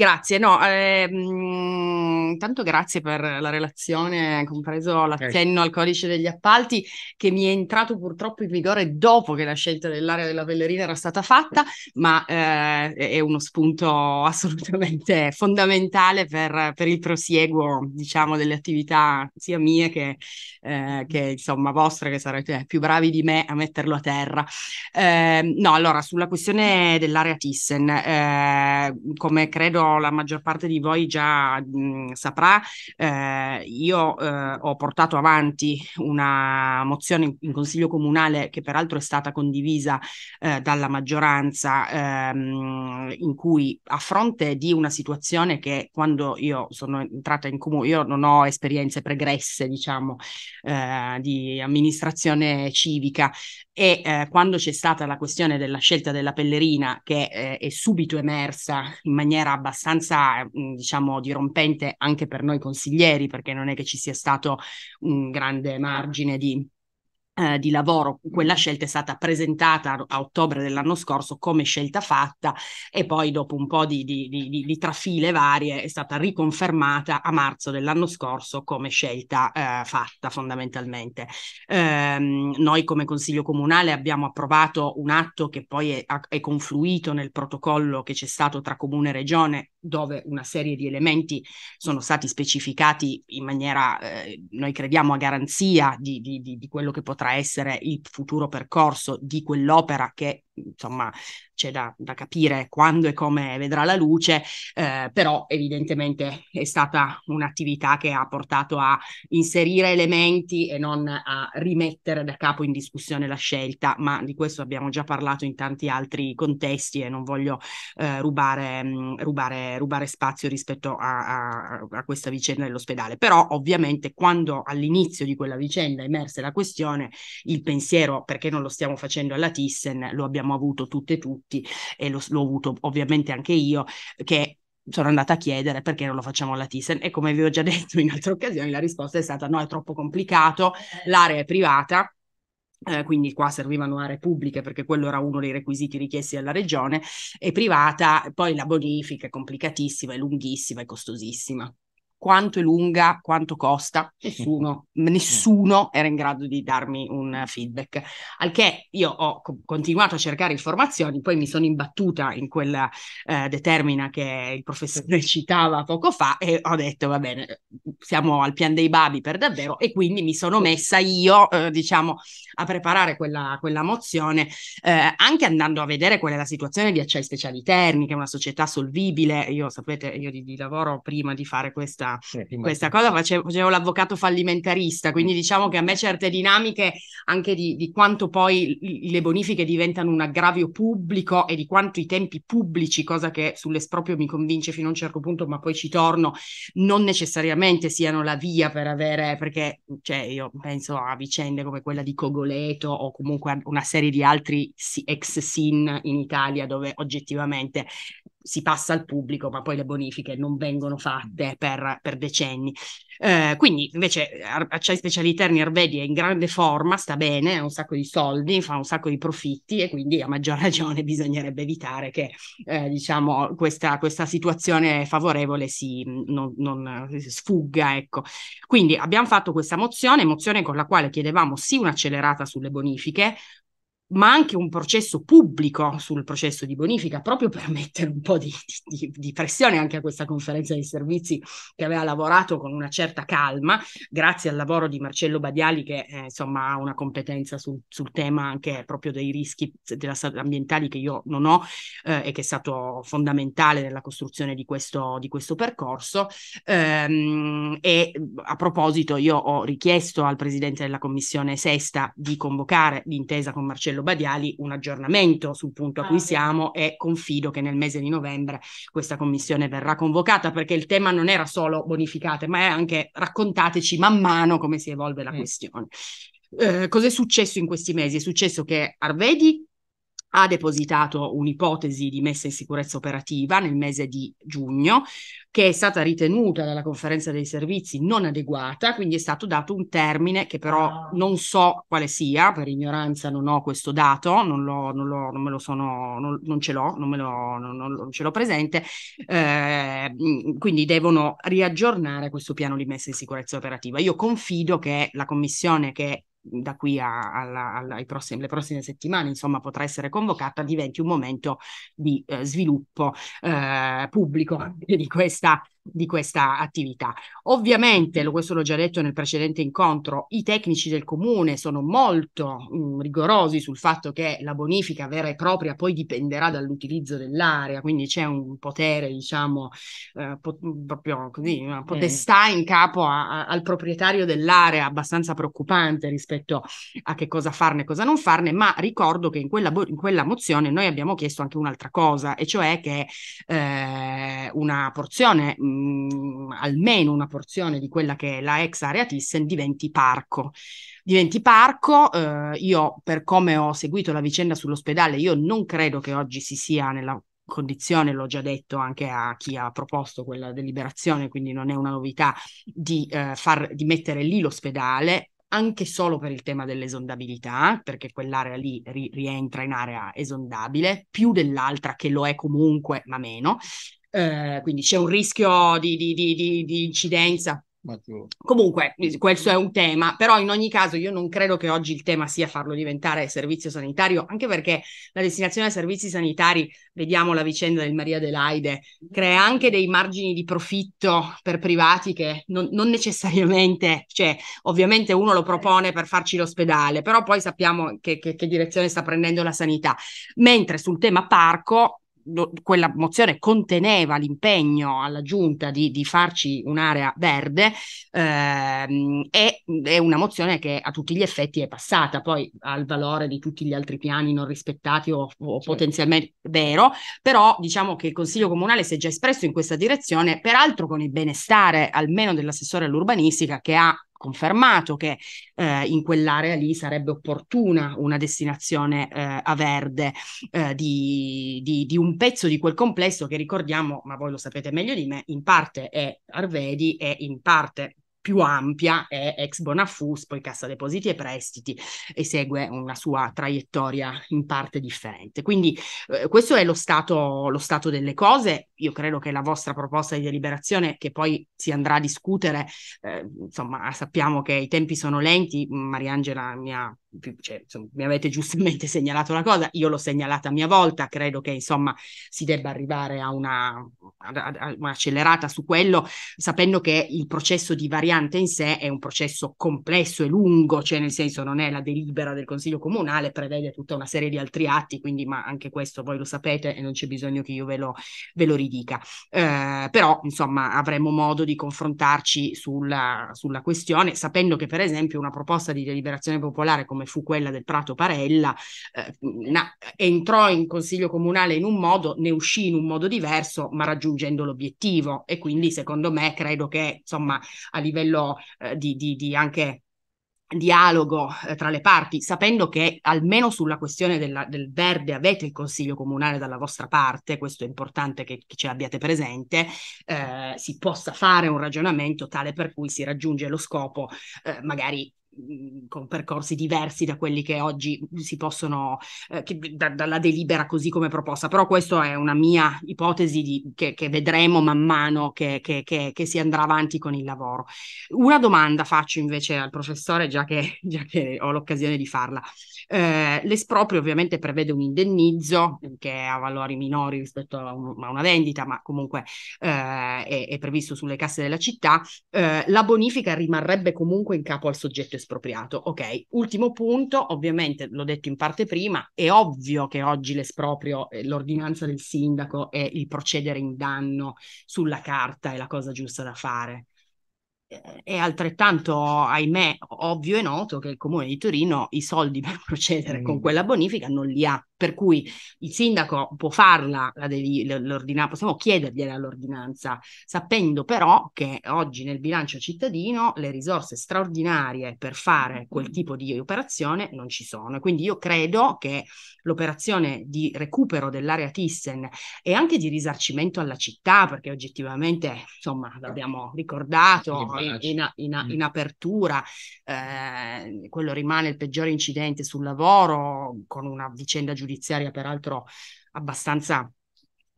Grazie, no, ehm, intanto grazie per la relazione, compreso certo. l'accenno al codice degli appalti che mi è entrato purtroppo in vigore dopo che la scelta dell'area della Vellerina era stata fatta, ma eh, è uno spunto assolutamente fondamentale per, per, il prosieguo, diciamo, delle attività sia mie che, eh, che insomma vostre, che sarete più bravi di me a metterlo a terra. Eh, no, allora, sulla questione dell'area Thyssen, eh, come credo la maggior parte di voi già mh, saprà, eh, io eh, ho portato avanti una mozione in, in, Consiglio Comunale che peraltro è stata condivisa eh, dalla maggioranza ehm, in cui a fronte di una situazione che quando io sono entrata in comune, io non ho esperienze pregresse diciamo eh, di amministrazione civica, e eh, quando c'è stata la questione della scelta della Pellerina che eh, è subito emersa in maniera abbastanza mh, mm, diciamo dirompente anche per noi consiglieri perché non è che ci sia stato un grande margine di eh, di lavoro, quella mm. scelta è stata presentata a ottobre dell'anno scorso come scelta fatta e poi dopo un po' di, di, di, di trafile varie è stata riconfermata a marzo dell'anno scorso come scelta eh, fatta fondamentalmente. Ehm, noi come Consiglio Comunale abbiamo approvato un atto che poi è, è confluito nel protocollo che c'è stato tra Comune e Regione dove una serie di elementi sono stati specificati in maniera, eh, noi crediamo, a garanzia di, di, di, quello che potrà essere il futuro percorso di quell'opera che insomma c'è da, da capire quando e come vedrà la luce, eh, però evidentemente è stata un'attività che ha portato a inserire elementi e non a rimettere da capo in discussione la scelta, ma di questo abbiamo già parlato in tanti altri contesti e non voglio eh, rubare, mh, mm, rubare, rubare, spazio rispetto a, a, a questa vicenda dell'ospedale, però ovviamente quando all'inizio di quella vicenda emerse la questione, il pensiero perché non lo stiamo facendo alla Thyssen lo abbiamo abbiamo avuto tutte e tutti, e lo, l'ho avuto ovviamente anche io, che sono andata a chiedere perché non lo facciamo alla Thyssen e come vi ho già detto in altre occasioni la risposta è stata no, è troppo complicato, eh. l'area è privata, eh, quindi qua servivano aree pubbliche perché quello era uno dei requisiti richiesti dalla regione, e privata, poi la bonifica è complicatissima, è lunghissima, è costosissima quanto è lunga, quanto costa, nessuno, mm. nessuno era in grado di darmi un feedback. Al che io ho co- continuato a cercare informazioni, poi mi sono imbattuta in quella eh, determina che il professore citava poco fa e ho detto va bene, siamo al pian dei babi per davvero e quindi mi sono messa io, eh, diciamo, a preparare quella, quella mozione, eh, anche andando a vedere qual è la situazione di Acciai Speciali Terni, che è una società solvibile. Io sapete, io di, di lavoro prima di fare questa questa, questa cosa, facevo, facevo, l'avvocato fallimentarista, quindi diciamo che a me certe dinamiche anche di, di quanto poi le bonifiche diventano un aggravio pubblico e di quanto i tempi pubblici, cosa che sull'esproprio mi convince fino a un certo punto, ma poi ci torno, non necessariamente siano la via per avere, perché cioè, io penso a vicende come quella di Cogoleto o comunque a una serie di altri ex sin in Italia dove oggettivamente si passa al pubblico, ma poi le bonifiche non vengono fatte mm. per, per decenni. Eh, quindi invece eh, Acciai Speciali Terni Arvedi è in grande forma, sta bene, ha un sacco di soldi, fa un sacco di profitti e quindi a maggior ragione bisognerebbe evitare che eh, diciamo, questa, questa, situazione favorevole si, mm, non, non eh, si sfugga. Ecco. Quindi abbiamo fatto questa mozione, mozione con la quale chiedevamo sì un'accelerata sulle bonifiche, ma anche un processo pubblico sul processo di bonifica, proprio per mettere un po' di, di, di, pressione anche a questa conferenza dei servizi che aveva lavorato con una certa calma, grazie al lavoro di Marcello Badiali che eh, insomma ha una competenza sul, sul, tema anche proprio dei rischi della, ambientali che io non ho eh, e che è stato fondamentale nella costruzione di questo, di questo percorso. Ehm, e a proposito io ho richiesto al Presidente della Commissione Sesta di convocare l'intesa con Marcello Marcello Badiali un aggiornamento sul punto a cui ah, siamo e confido che nel mese di novembre questa commissione verrà convocata perché il tema non era solo bonificate, ma è anche raccontateci man mano come si evolve la mm. questione. Eh, cos'è successo in questi mesi? È successo che Arvedi ha depositato un'ipotesi di messa in sicurezza operativa nel mese di giugno, che è stata ritenuta dalla conferenza dei servizi non adeguata, quindi è stato dato un termine che però ah. non so quale sia, per ignoranza non ho questo dato, non, lo, non, lo, non me lo sono, non, non ce l'ho, non, me lo, non, ce l'ho presente, eh, quindi devono riaggiornare questo piano di messa in sicurezza operativa. Io confido che la commissione che da qui a, alla, alla, prossimi, alle prossime settimane, insomma, potrà essere convocata, diventi un momento di eh, sviluppo eh, pubblico certo. di questa di questa attività. Ovviamente, questo l'ho già detto nel precedente incontro, i tecnici del comune sono molto mh, mm, rigorosi sul fatto che la bonifica vera e propria poi dipenderà dall'utilizzo dell'area, quindi c'è un potere, diciamo, eh, po- mm, proprio così, una eh. potestà in capo a- al proprietario dell'area abbastanza preoccupante rispetto a che cosa farne e cosa non farne, ma ricordo che in quella, bo- in quella mozione noi abbiamo chiesto anche un'altra cosa, e cioè che eh, una porzione mh, mm, mh, mm, almeno una porzione di quella che è la ex area Thyssen diventi parco. Diventi parco, eh, io per come ho seguito la vicenda sull'ospedale, io non credo che oggi si sia nella condizione, l'ho già detto anche a chi ha proposto quella deliberazione, quindi non è una novità, di, eh, far, di mettere lì l'ospedale, anche solo per il tema dell'esondabilità, perché quell'area lì ri- rientra in area esondabile, più dell'altra che lo è comunque, ma meno eh, quindi c'è un rischio di, di, di, di incidenza. Comunque, questo è un tema, però in ogni caso io non credo che oggi il tema sia farlo diventare servizio sanitario, anche perché la destinazione a servizi sanitari, vediamo la vicenda del Maria Adelaide, crea anche dei margini di profitto per privati che non, non necessariamente, cioè ovviamente uno lo propone per farci l'ospedale, però poi sappiamo che, che, che direzione sta prendendo la sanità. Mentre sul tema parco lo, quella mozione conteneva l'impegno alla giunta di, di farci un'area verde, ehm, è, è, una mozione che a tutti gli effetti è passata, poi al valore di tutti gli altri piani non rispettati o, o certo. potenzialmente vero, però diciamo che il Consiglio Comunale si è già espresso in questa direzione, peraltro con il benestare almeno dell'assessore all'urbanistica che ha confermato che eh, in quell'area lì sarebbe opportuna una destinazione eh, a verde eh, di, di, di, un pezzo di quel complesso che ricordiamo, ma voi lo sapete meglio di me, in parte è Arvedi e in parte più ampia è ex Bonafus, poi Cassa Depositi e Prestiti e segue una sua traiettoria in parte differente. Quindi eh, questo è lo stato, lo stato, delle cose. Io credo che la vostra proposta di deliberazione, che poi si andrà a discutere, eh, insomma sappiamo che i tempi sono lenti, Mariangela mi ha cioè, insomma, mi avete giustamente segnalato la cosa, io l'ho segnalata a mia volta, credo che insomma si debba arrivare a, una, accelerata su quello, sapendo che il processo di variante in sé è un processo complesso e lungo, cioè nel senso non è la delibera del Consiglio Comunale, prevede tutta una serie di altri atti, quindi ma anche questo voi lo sapete e non c'è bisogno che io ve lo, ve lo ridica. Eh, però insomma avremo modo di confrontarci sulla, sulla questione, sapendo che per esempio una proposta di deliberazione popolare come come fu quella del Prato Parella, eh, na- entrò in consiglio comunale in un modo, ne uscì in un modo diverso, ma raggiungendo l'obiettivo. E quindi, secondo me, credo che insomma, a livello eh, di, di, di anche dialogo eh, tra le parti, sapendo che almeno sulla questione della, del verde avete il Consiglio Comunale dalla vostra parte, questo è importante che, che ci abbiate presente, eh, si possa fare un ragionamento tale per cui si raggiunge lo scopo eh, magari con percorsi diversi da quelli che oggi si possono, eh, che, da, dalla delibera così come proposta, però questa è una mia ipotesi di, che, che, vedremo man mano che, che, si andrà avanti con il lavoro. Una domanda faccio invece al professore, già che, già ho l'occasione di farla. Eh, l'esproprio ovviamente prevede un indennizzo eh, che ha valori minori rispetto a, un, a una vendita, ma comunque eh, è, è, previsto sulle casse della città. Eh, la bonifica rimarrebbe comunque in capo al soggetto espropriato. Ok, ultimo punto, ovviamente l'ho detto in parte prima, è ovvio che oggi l'esproprio, eh, l'ordinanza del sindaco e il procedere in danno sulla carta è la cosa giusta da fare è altrettanto, ahimè, ovvio e noto che il Comune di Torino i soldi per procedere mm. con quella bonifica non li ha, per cui il sindaco può farla, devi, l'ordinanza, possiamo chiedergliela all'ordinanza, sapendo però che oggi nel bilancio cittadino le risorse straordinarie per fare quel mm. tipo di operazione non ci sono. Quindi io credo che l'operazione di recupero dell'area Thyssen e anche di risarcimento alla città, perché oggettivamente, insomma, l'abbiamo ricordato, in, in, mm. in, apertura, eh, quello rimane il peggiore incidente sul lavoro, con una vicenda giudiziaria peraltro abbastanza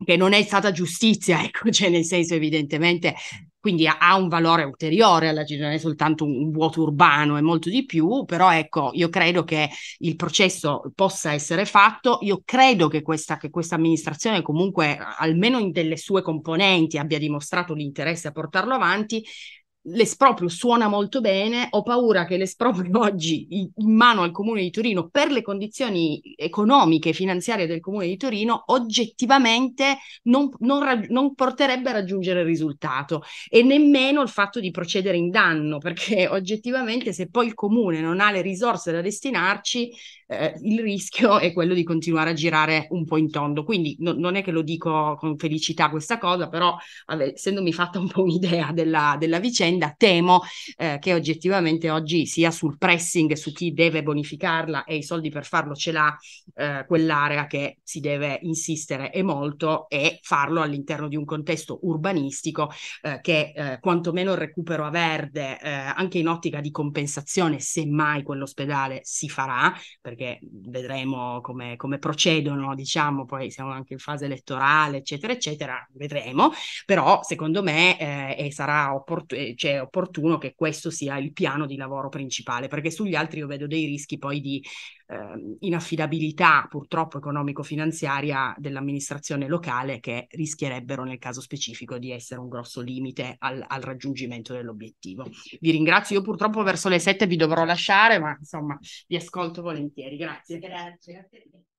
che non è stata giustizia, ecco, cioè nel senso evidentemente, quindi ha, ha un valore ulteriore alla città, non è soltanto un vuoto urbano, è molto di più, però ecco, io credo che il processo possa essere fatto, io credo che questa, che questa amministrazione comunque, almeno in delle sue componenti, abbia dimostrato l'interesse a portarlo avanti, l'esproprio suona molto bene, ho paura che l'esproprio oggi in mano al Comune di Torino per le condizioni economiche e finanziarie del Comune di Torino oggettivamente non, non, non, porterebbe a raggiungere il risultato e nemmeno il fatto di procedere in danno perché oggettivamente se poi il Comune non ha le risorse da destinarci eh, il rischio è quello di continuare a girare un po' in tondo. Quindi no, non è che lo dico con felicità questa cosa, però vabbè, essendomi fatta un po' un'idea della, della vicenda vicenda, temo eh, che oggettivamente oggi sia sul pressing, su chi deve bonificarla e i soldi per farlo ce l'ha, eh, quell'area che si deve insistere e molto e farlo all'interno di un contesto urbanistico eh, che eh, quantomeno il recupero a verde, eh, anche in ottica di compensazione, semmai quell'ospedale si farà, perché vedremo come, come procedono, diciamo, poi siamo anche in fase elettorale, eccetera, eccetera, vedremo, però secondo me eh, sarà opportuno eh, cioè, opportuno che questo sia il piano di lavoro principale, perché sugli altri io vedo dei rischi poi di eh, inaffidabilità purtroppo economico-finanziaria dell'amministrazione locale che rischierebbero nel caso specifico di essere un grosso limite al, al raggiungimento dell'obiettivo. Vi ringrazio, io purtroppo verso le sette vi dovrò lasciare, ma insomma vi ascolto volentieri. Grazie. Grazie.